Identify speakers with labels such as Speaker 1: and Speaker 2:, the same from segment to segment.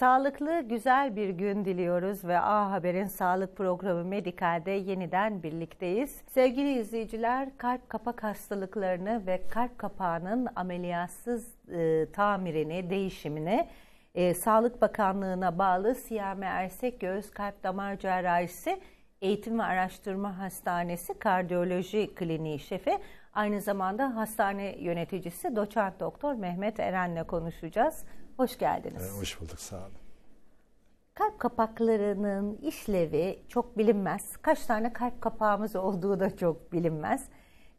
Speaker 1: Sağlıklı, güzel bir gün diliyoruz ve A Haber'in sağlık programı Medikal'de yeniden birlikteyiz. Sevgili izleyiciler, kalp kapak hastalıklarını ve kalp kapağının ameliyatsız e, tamirini, değişimini e, Sağlık Bakanlığı'na bağlı Siyame Ersek Göğüs Kalp Damar Cerrahisi Eğitim ve Araştırma Hastanesi Kardiyoloji Kliniği Şefi aynı zamanda hastane yöneticisi doçent doktor Mehmet Eren'le konuşacağız. Hoş geldiniz.
Speaker 2: Ee, hoş bulduk, sağ olun.
Speaker 1: Kalp kapaklarının işlevi çok bilinmez. Kaç tane kalp kapağımız olduğu da çok bilinmez.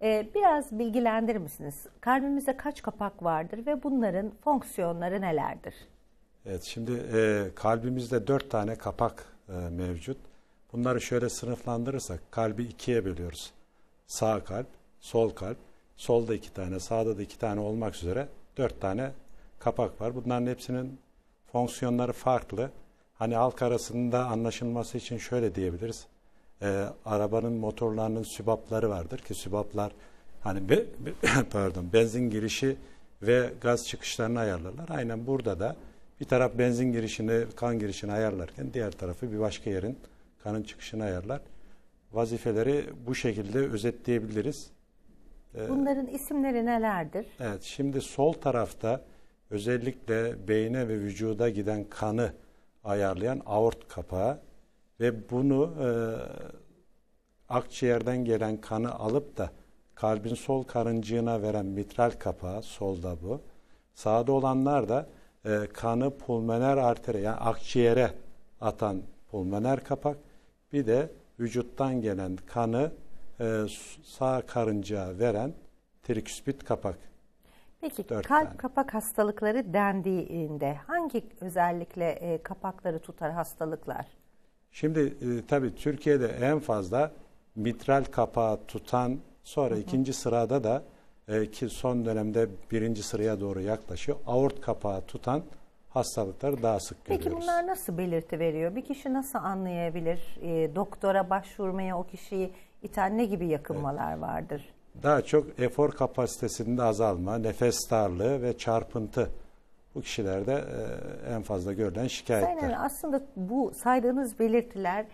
Speaker 1: Ee, biraz bilgilendirir misiniz? Kalbimizde kaç kapak vardır ve bunların fonksiyonları nelerdir?
Speaker 2: Evet, şimdi e, kalbimizde dört tane kapak e, mevcut. Bunları şöyle sınıflandırırsak kalbi ikiye bölüyoruz. Sağ kalp, sol kalp, solda iki tane, sağda da iki tane olmak üzere dört tane kapak var. Bunların hepsinin fonksiyonları farklı. Hani halk arasında anlaşılması için şöyle diyebiliriz. E, arabanın motorlarının sübapları vardır ki sübaplar hani be, be, pardon benzin girişi ve gaz çıkışlarını ayarlarlar. Aynen burada da bir taraf benzin girişini, kan girişini ayarlarken diğer tarafı bir başka yerin kanın çıkışını ayarlar. Vazifeleri bu şekilde özetleyebiliriz. Ee,
Speaker 1: Bunların ee, isimleri nelerdir?
Speaker 2: Evet, şimdi sol tarafta özellikle beyne ve vücuda giden kanı ayarlayan aort kapağı ve bunu e, akciğerden gelen kanı alıp da kalbin sol karıncığına veren mitral kapağı solda bu. Sağda olanlar da e, kanı pulmoner artere yani akciğere atan pulmoner kapak bir de vücuttan gelen kanı e, sağ karıncığa veren triküspit kapak
Speaker 1: Peki Dört kalp tane. kapak hastalıkları dendiğinde hangi özellikle e, kapakları tutar hastalıklar?
Speaker 2: Şimdi e, tabii Türkiye'de en fazla mitral kapağı tutan sonra hı hı. ikinci sırada da e, ki son dönemde birinci sıraya doğru yaklaşıyor aort kapağı tutan hastalıkları daha sık Peki görüyoruz. Peki
Speaker 1: bunlar nasıl belirti veriyor? Bir kişi nasıl anlayabilir? E, doktora başvurmaya o kişiyi iten ne gibi yakınmalar evet. vardır?
Speaker 2: daha çok efor kapasitesinde azalma, nefes darlığı ve çarpıntı bu kişilerde e, en fazla görülen şikayetler.
Speaker 1: Sayın aslında bu saydığınız belirtiler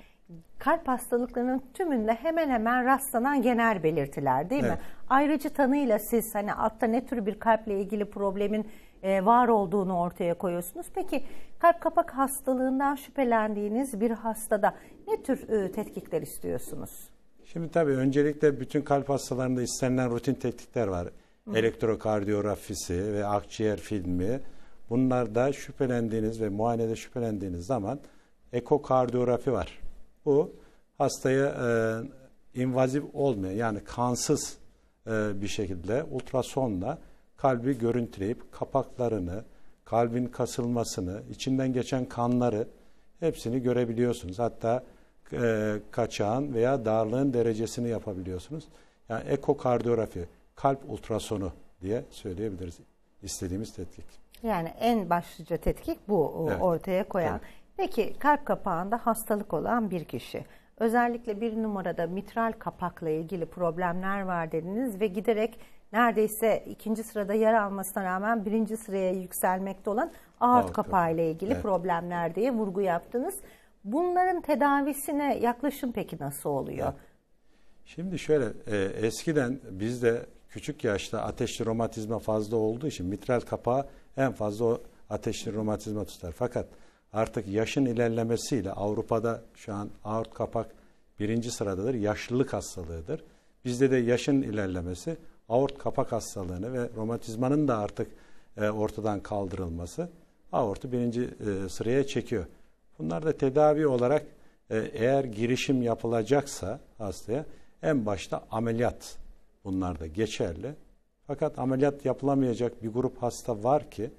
Speaker 1: kalp hastalıklarının tümünde hemen hemen rastlanan genel belirtiler değil evet. mi? Ayrıcı tanıyla siz hani altta ne tür bir kalple ilgili problemin e, var olduğunu ortaya koyuyorsunuz. Peki kalp kapak hastalığından şüphelendiğiniz bir hastada ne tür e, tetkikler istiyorsunuz?
Speaker 2: Şimdi tabii öncelikle bütün kalp hastalarında istenilen rutin teknikler var. Hı. Elektrokardiyografisi ve akciğer filmi. Bunlarda şüphelendiğiniz ve muayenede şüphelendiğiniz zaman ekokardiyografi var. Bu hastaya e, invazif olmayan yani kansız e, bir şekilde ultrasonla kalbi görüntüleyip kapaklarını, kalbin kasılmasını, içinden geçen kanları hepsini görebiliyorsunuz. Hatta e, kaçağın veya darlığın derecesini yapabiliyorsunuz. Yani ekokardiyografi, kalp ultrasonu diye söyleyebiliriz istediğimiz tetkik.
Speaker 1: Yani en başlıca tetkik bu evet. ortaya koyan. Evet. Peki kalp kapağında hastalık olan bir kişi. Özellikle bir numarada mitral kapakla ilgili problemler var dediniz ve giderek neredeyse ikinci sırada yer almasına rağmen birinci sıraya yükselmekte olan aort kapağı ile ilgili evet. problemler diye vurgu yaptınız. Bunların tedavisine yaklaşım peki nasıl oluyor?
Speaker 2: Şimdi şöyle e, eskiden bizde küçük yaşta ateşli romatizma fazla olduğu için mitral kapağı en fazla o ateşli romatizma tutar. Fakat artık yaşın ilerlemesiyle Avrupa'da şu an aort kapak birinci sıradadır. Yaşlılık hastalığıdır. Bizde de yaşın ilerlemesi aort kapak hastalığını ve romatizmanın da artık e, ortadan kaldırılması aortu birinci e, sıraya çekiyor. Bunlar da tedavi olarak e, eğer girişim yapılacaksa hastaya en başta ameliyat bunlar da geçerli. Fakat ameliyat yapılamayacak bir grup hasta var ki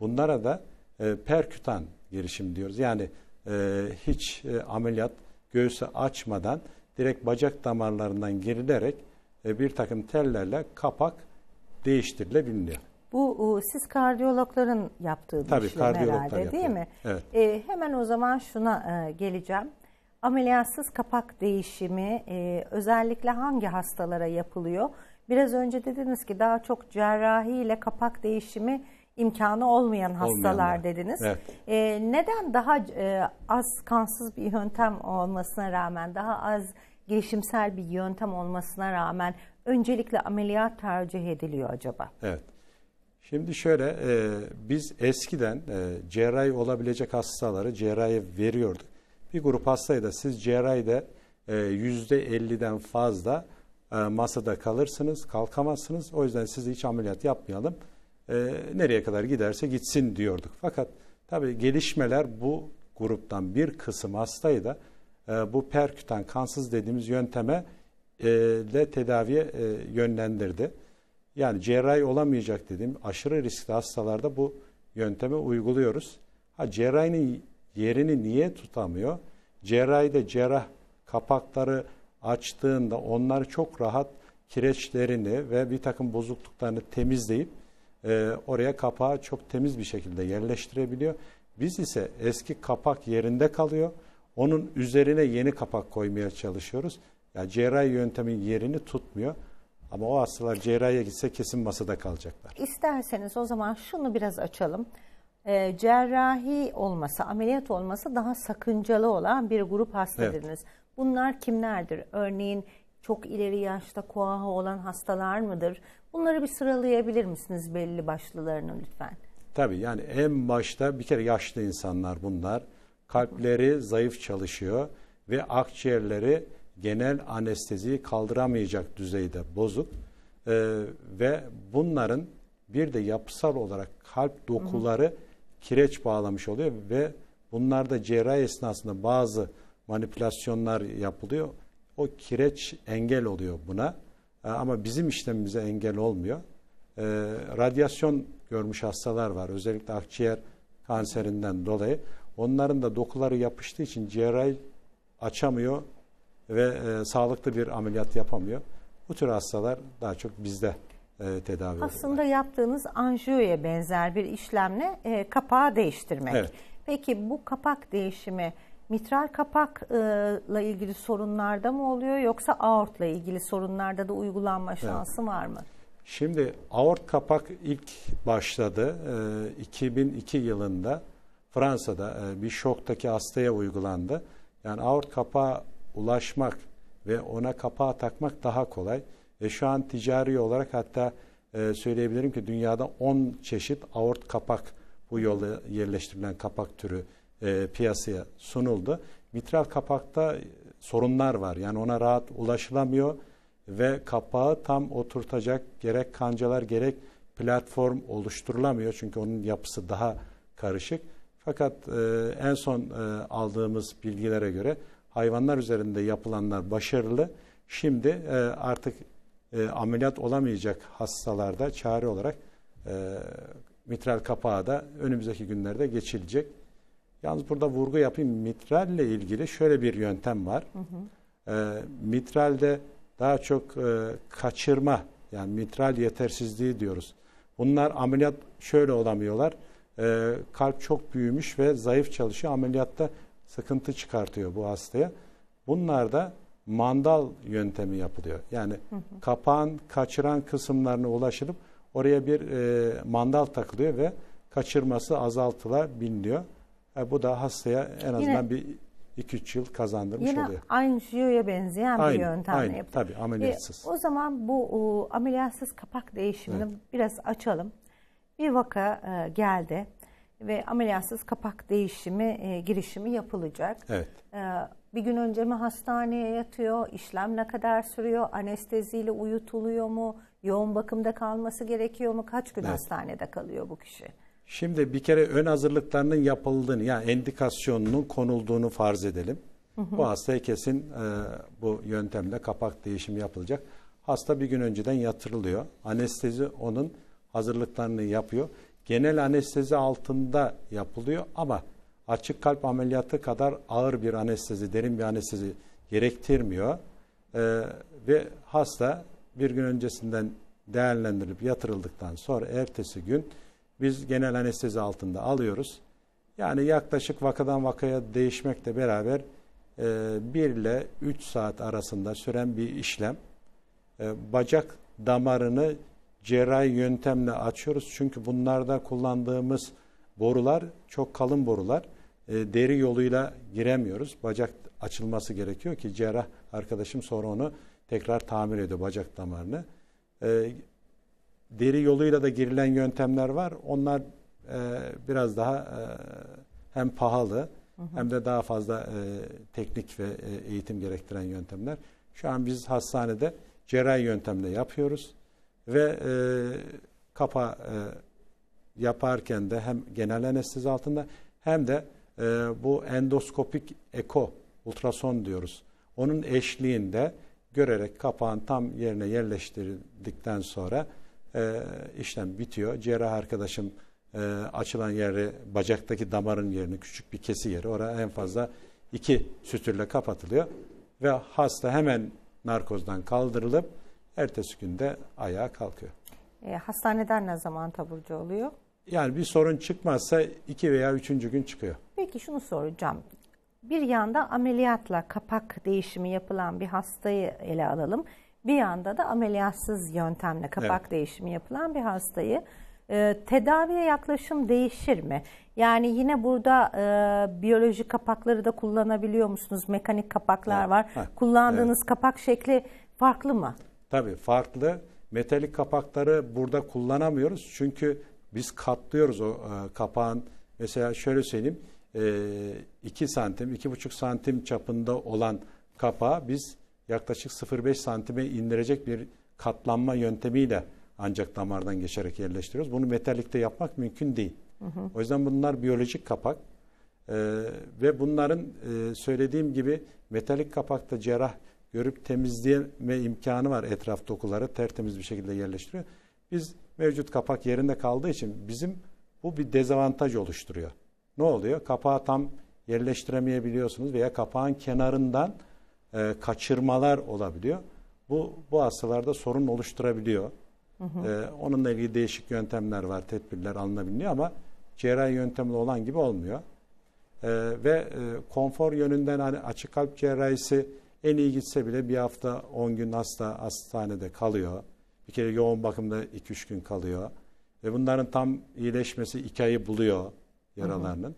Speaker 2: bunlara da e, perkütan girişim diyoruz. Yani e, hiç e, ameliyat göğsü açmadan direkt bacak damarlarından girilerek e, bir takım tellerle kapak değiştirilebiliyor.
Speaker 1: Bu siz kardiyologların yaptığı bir Tabii, işlem kardiyologlar herhalde yapıyor. değil mi? Evet. E, hemen o zaman şuna e, geleceğim. Ameliyatsız kapak değişimi e, özellikle hangi hastalara yapılıyor? Biraz önce dediniz ki daha çok cerrahi ile kapak değişimi imkanı olmayan hastalar Olmayanlar. dediniz. Evet. E, neden daha e, az kansız bir yöntem olmasına rağmen, daha az gelişimsel bir yöntem olmasına rağmen öncelikle ameliyat tercih ediliyor acaba?
Speaker 2: Evet. Şimdi şöyle e, biz eskiden e, cerrahi olabilecek hastaları cerrahi veriyorduk. Bir grup hastayı da siz cerrahide e, yüzde %50'den fazla e, masada kalırsınız, kalkamazsınız. O yüzden sizi hiç ameliyat yapmayalım. E, nereye kadar giderse gitsin diyorduk. Fakat tabii gelişmeler bu gruptan bir kısım hastayı da e, bu perkütan kansız dediğimiz yönteme e, ile tedaviye e, yönlendirdi. Yani cerrahi olamayacak dedim. aşırı riskli hastalarda bu yöntemi uyguluyoruz. Ha cerrahinin yerini niye tutamıyor? Cerrahide cerrah kapakları açtığında onları çok rahat kireçlerini ve bir takım bozukluklarını temizleyip e, oraya kapağı çok temiz bir şekilde yerleştirebiliyor. Biz ise eski kapak yerinde kalıyor. Onun üzerine yeni kapak koymaya çalışıyoruz. Yani cerrahi yöntemin yerini tutmuyor. Ama o hastalar cerrahiye gitse kesin masada kalacaklar.
Speaker 1: İsterseniz o zaman şunu biraz açalım. E, cerrahi olması, ameliyat olması daha sakıncalı olan bir grup hasta evet. Bunlar kimlerdir? Örneğin çok ileri yaşta koaha olan hastalar mıdır? Bunları bir sıralayabilir misiniz belli başlılarını lütfen?
Speaker 2: Tabii yani en başta bir kere yaşlı insanlar bunlar. Kalpleri zayıf çalışıyor ve akciğerleri genel anesteziyi kaldıramayacak düzeyde bozuk e, ve bunların bir de yapısal olarak kalp dokuları hı hı. kireç bağlamış oluyor ve bunlarda cerrahi esnasında bazı manipülasyonlar yapılıyor. O kireç engel oluyor buna e, ama bizim işlemimize engel olmuyor. E, radyasyon görmüş hastalar var özellikle akciğer kanserinden dolayı. Onların da dokuları yapıştığı için cerrahi açamıyor ve e, sağlıklı bir ameliyat yapamıyor. Bu tür hastalar daha çok bizde e, tedavi
Speaker 1: Aslında oluyorlar. yaptığınız anjiyoya benzer bir işlemle e, kapağı değiştirmek. Evet. Peki bu kapak değişimi mitral kapakla ilgili sorunlarda mı oluyor yoksa aortla ilgili sorunlarda da uygulanma şansı evet. var mı?
Speaker 2: Şimdi aort kapak ilk başladı. 2002 e, yılında Fransa'da e, bir şoktaki hastaya uygulandı. Yani aort kapağı ulaşmak ve ona kapağı takmak daha kolay. Ve şu an ticari olarak hatta e, söyleyebilirim ki dünyada 10 çeşit aort kapak bu yolla yerleştirilen kapak türü e, piyasaya sunuldu. Mitral kapakta e, sorunlar var. Yani ona rahat ulaşılamıyor ve kapağı tam oturtacak gerek kancalar gerek platform oluşturulamıyor. Çünkü onun yapısı daha karışık. Fakat e, en son e, aldığımız bilgilere göre hayvanlar üzerinde yapılanlar başarılı. Şimdi e, artık e, ameliyat olamayacak hastalarda çare olarak e, mitral kapağı da önümüzdeki günlerde geçilecek. Yalnız burada vurgu yapayım. Mitralle ilgili şöyle bir yöntem var. Hı hı. E, mitralde daha çok e, kaçırma yani mitral yetersizliği diyoruz. Bunlar ameliyat şöyle olamıyorlar. E, kalp çok büyümüş ve zayıf çalışıyor. Ameliyatta sıkıntı çıkartıyor bu hastaya. Bunlar da mandal yöntemi yapılıyor. Yani kapağın kaçıran kısımlarına ulaşılıp oraya bir e, mandal takılıyor ve kaçırması azaltılabiliyor. E, bu da hastaya en azından Yine, bir 2-3 yıl kazandırmış yine oluyor.
Speaker 1: Aynı jiyoya benzeyen aynı, bir yöntemle aynı,
Speaker 2: yaptım. Tabii e, ameliyatsız.
Speaker 1: E, o zaman bu o, ameliyatsız kapak değişimini evet. biraz açalım. Bir vaka e, geldi ve ameliyatsız kapak değişimi e, girişimi yapılacak. Evet. E, bir gün önce mi hastaneye yatıyor, işlem ne kadar sürüyor, anesteziyle uyutuluyor mu, yoğun bakımda kalması gerekiyor mu, kaç gün evet. hastanede kalıyor bu
Speaker 2: kişi? Şimdi bir kere ön hazırlıklarının yapıldığını yani endikasyonunun konulduğunu farz edelim. Hı hı. Bu hastaya kesin e, bu yöntemle kapak değişimi yapılacak. Hasta bir gün önceden yatırılıyor. Anestezi onun hazırlıklarını yapıyor genel anestezi altında yapılıyor ama açık kalp ameliyatı kadar ağır bir anestezi, derin bir anestezi gerektirmiyor. Ee, ve hasta bir gün öncesinden değerlendirilip yatırıldıktan sonra ertesi gün biz genel anestezi altında alıyoruz. Yani yaklaşık vakadan vakaya değişmekle beraber e, 1 ile 3 saat arasında süren bir işlem. E, bacak damarını cerrahi yöntemle açıyoruz. Çünkü bunlarda kullandığımız borular çok kalın borular. E, deri yoluyla giremiyoruz. Bacak açılması gerekiyor ki cerrah arkadaşım sonra onu tekrar tamir ediyor bacak damarını. E, deri yoluyla da girilen yöntemler var. Onlar e, biraz daha e, hem pahalı hem de daha fazla e, teknik ve e, eğitim gerektiren yöntemler. Şu an biz hastanede cerrahi yöntemle yapıyoruz ve e, kapa e, yaparken de hem genel anestezi altında hem de e, bu endoskopik eko ultrason diyoruz. Onun eşliğinde görerek kapağın tam yerine yerleştirdikten sonra e, işlem bitiyor. Cerrah arkadaşım e, açılan yeri bacaktaki damarın yerini küçük bir kesi yeri oraya en fazla iki sütürle kapatılıyor ve hasta hemen narkozdan kaldırılıp Ertesi günde ayağa kalkıyor.
Speaker 1: E, hastaneden ne zaman taburcu oluyor?
Speaker 2: Yani bir sorun çıkmazsa iki veya üçüncü gün çıkıyor.
Speaker 1: Peki şunu soracağım. Bir yanda ameliyatla kapak değişimi yapılan bir hastayı ele alalım. Bir yanda da ameliyatsız yöntemle kapak evet. değişimi yapılan bir hastayı e, tedaviye yaklaşım değişir mi? Yani yine burada e, biyolojik kapakları da kullanabiliyor musunuz? Mekanik kapaklar evet. var.
Speaker 2: Ha, Kullandığınız
Speaker 1: evet. kapak şekli farklı mı?
Speaker 2: Tabii farklı metalik kapakları burada kullanamıyoruz. Çünkü biz katlıyoruz o e, kapağın. Mesela şöyle söyleyeyim. E, 2 santim, 2,5 santim çapında olan kapağı biz yaklaşık 0,5 santime indirecek bir katlanma yöntemiyle ancak damardan geçerek yerleştiriyoruz. Bunu metalikte yapmak mümkün değil. Hı hı. O yüzden bunlar biyolojik kapak. Ee, ve bunların e, söylediğim gibi metalik kapakta cerrah görüp temizleme imkanı var etraf dokuları tertemiz bir şekilde yerleştiriyor. Biz mevcut kapak yerinde kaldığı için bizim bu bir dezavantaj oluşturuyor. Ne oluyor? Kapağı tam yerleştiremeyebiliyorsunuz veya kapağın kenarından e, kaçırmalar olabiliyor. Bu bu hastalarda sorun oluşturabiliyor. Hı hı. E, onunla ilgili değişik yöntemler var, tedbirler alınabiliyor ama cerrahi yöntemli olan gibi olmuyor. E, ve e, konfor yönünden hani açık kalp cerrahisi en iyi gitse bile bir hafta 10 gün hasta hastanede kalıyor. Bir kere yoğun bakımda 2-3 gün kalıyor. Ve bunların tam iyileşmesi 2 ayı buluyor yaralarının. Hı hı.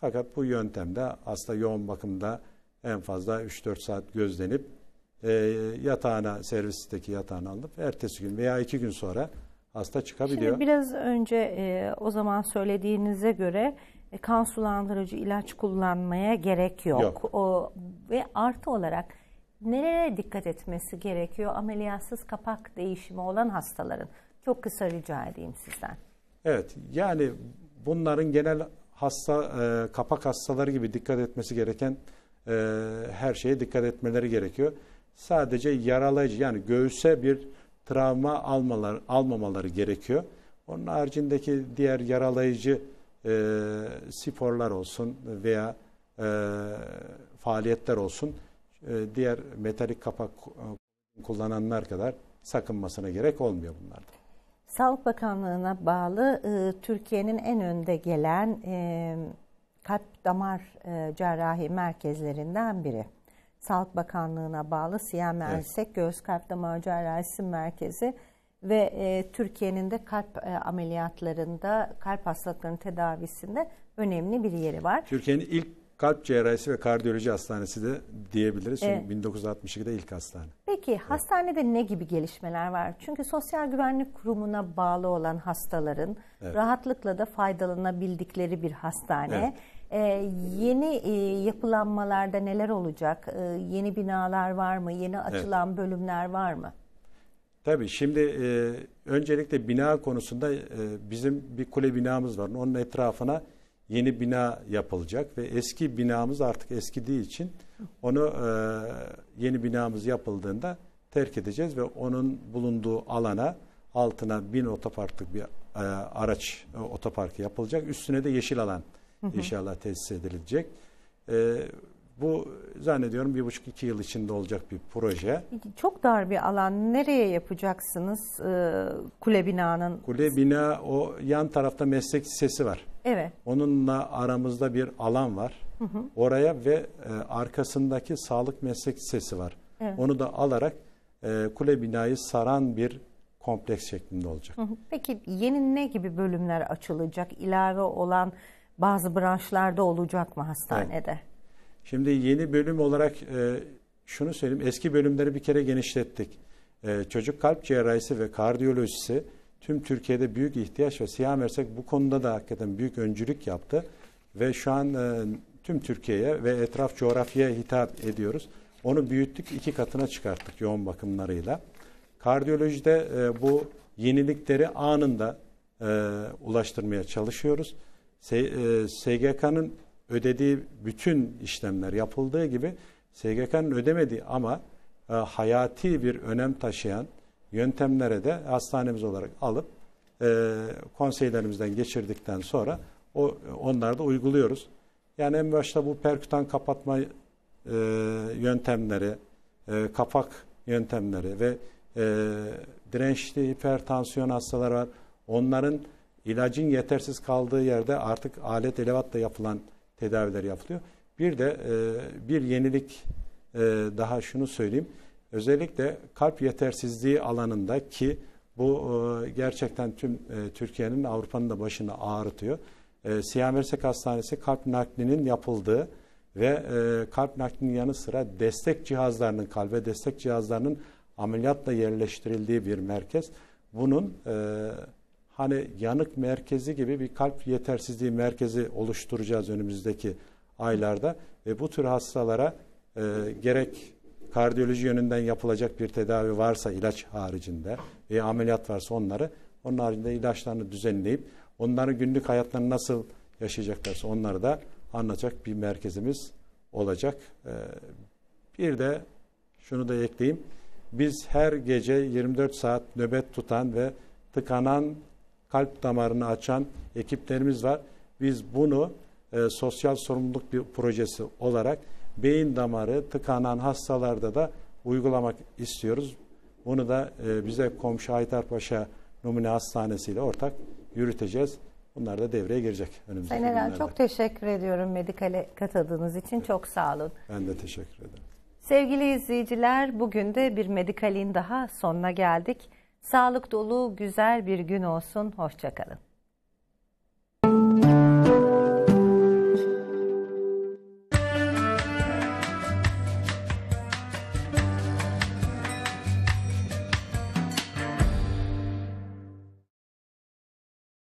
Speaker 2: Fakat bu yöntemde hasta yoğun bakımda en fazla 3-4 saat gözlenip e, yatağına servisteki yatağına alıp ertesi gün veya 2 gün sonra hasta çıkabiliyor. Şimdi biraz
Speaker 1: önce e, o zaman söylediğinize göre e, kan sulandırıcı ilaç kullanmaya gerek yok. yok. O, ve artı olarak nereye dikkat etmesi gerekiyor ameliyatsız kapak değişimi olan hastaların? Çok kısa rica edeyim sizden.
Speaker 2: Evet yani bunların genel hasta e, kapak hastaları gibi dikkat etmesi gereken e, her şeye dikkat etmeleri gerekiyor. Sadece yaralayıcı yani göğüse bir travma almalar, almamaları gerekiyor. Onun haricindeki diğer yaralayıcı e, sporlar olsun veya e, faaliyetler olsun e, diğer metalik kapak e, kullananlar kadar sakınmasına gerek olmuyor bunlarda.
Speaker 1: Sağlık Bakanlığı'na bağlı e, Türkiye'nin en önde gelen e, kalp damar e, cerrahi merkezlerinden biri. Sağlık Bakanlığı'na bağlı Siyah Mersek evet. Göğüs Kalp Damar Cerrahisi Merkezi ve e, Türkiye'nin de kalp e, ameliyatlarında, kalp hastalıklarının tedavisinde önemli bir yeri var.
Speaker 2: Türkiye'nin ilk kalp cerrahisi ve kardiyoloji hastanesi de diyebiliriz. Çünkü evet. 1962'de ilk hastane.
Speaker 1: Peki evet. hastanede ne gibi gelişmeler var? Çünkü Sosyal Güvenlik Kurumu'na bağlı olan hastaların evet. rahatlıkla da faydalanabildikleri bir hastane. Evet. Ee, yeni e, yapılanmalarda neler olacak? Ee, yeni binalar var mı? Yeni açılan evet. bölümler var mı?
Speaker 2: Tabii şimdi e, öncelikle bina konusunda e, bizim bir kule binamız var. Onun etrafına yeni bina yapılacak ve eski binamız artık eskidiği için onu e, yeni binamız yapıldığında terk edeceğiz ve onun bulunduğu alana altına bin otoparklık bir e, araç e, otoparkı yapılacak. Üstüne de yeşil alan hı hı. inşallah tesis edilecek. E, bu zannediyorum bir buçuk iki yıl içinde olacak bir proje.
Speaker 1: Çok dar bir alan. Nereye yapacaksınız e, kule binanın?
Speaker 2: Kule bina o yan tarafta meslek lisesi var. Evet. Onunla aramızda bir alan var. Hı hı. Oraya ve e, arkasındaki sağlık meslek lisesi var. Evet. Onu da alarak e, kule binayı saran bir kompleks şeklinde olacak. Hı
Speaker 1: hı. Peki yeni ne gibi bölümler açılacak? İlave olan bazı branşlarda olacak mı hastanede? Evet.
Speaker 2: Şimdi yeni bölüm olarak e, şunu söyleyeyim. Eski bölümleri bir kere genişlettik. E, çocuk kalp cerrahisi ve kardiyolojisi tüm Türkiye'de büyük ihtiyaç ve siyah mersek bu konuda da hakikaten büyük öncülük yaptı. Ve şu an e, tüm Türkiye'ye ve etraf coğrafyaya hitap ediyoruz. Onu büyüttük, iki katına çıkarttık yoğun bakımlarıyla. Kardiyolojide e, bu yenilikleri anında e, ulaştırmaya çalışıyoruz. E, S, e, SGK'nın ödediği bütün işlemler yapıldığı gibi SGK'nın ödemediği ama e, hayati bir önem taşıyan yöntemlere de hastanemiz olarak alıp e, konseylerimizden geçirdikten sonra o onları da uyguluyoruz. Yani en başta bu perkutan kapatma e, yöntemleri, e, kapak yöntemleri ve e, dirençli hipertansiyon hastaları var. Onların ilacın yetersiz kaldığı yerde artık alet elevatla yapılan tedaviler yapılıyor. Bir de e, bir yenilik e, daha şunu söyleyeyim. Özellikle kalp yetersizliği alanında ki bu e, gerçekten tüm e, Türkiye'nin Avrupa'nın da başını ağrıtıyor. E, Siyah Hastanesi kalp naklinin yapıldığı ve e, kalp naklinin yanı sıra destek cihazlarının, kalbe destek cihazlarının ameliyatla yerleştirildiği bir merkez. Bunun e, hani yanık merkezi gibi bir kalp yetersizliği merkezi oluşturacağız önümüzdeki aylarda ve bu tür hastalara e, gerek kardiyoloji yönünden yapılacak bir tedavi varsa ilaç haricinde ve ameliyat varsa onları onun haricinde ilaçlarını düzenleyip onların günlük hayatlarını nasıl yaşayacaklarsa onları da anlatacak bir merkezimiz olacak. E, bir de şunu da ekleyeyim. Biz her gece 24 saat nöbet tutan ve tıkanan kalp damarını açan ekiplerimiz var. Biz bunu e, sosyal sorumluluk bir projesi olarak beyin damarı tıkanan hastalarda da uygulamak istiyoruz. Bunu da e, bize komşu Haydarpaşa Numune Hastanesi ile ortak yürüteceğiz. Bunlar da devreye girecek önümüzdeki Sayın Eren çok
Speaker 1: teşekkür ediyorum Medikal'e katıldığınız için. Evet. Çok sağ olun.
Speaker 2: Ben de teşekkür ederim.
Speaker 1: Sevgili izleyiciler bugün de bir Medikal'in daha sonuna geldik. Sağlık dolu güzel bir gün olsun. Hoşçakalın.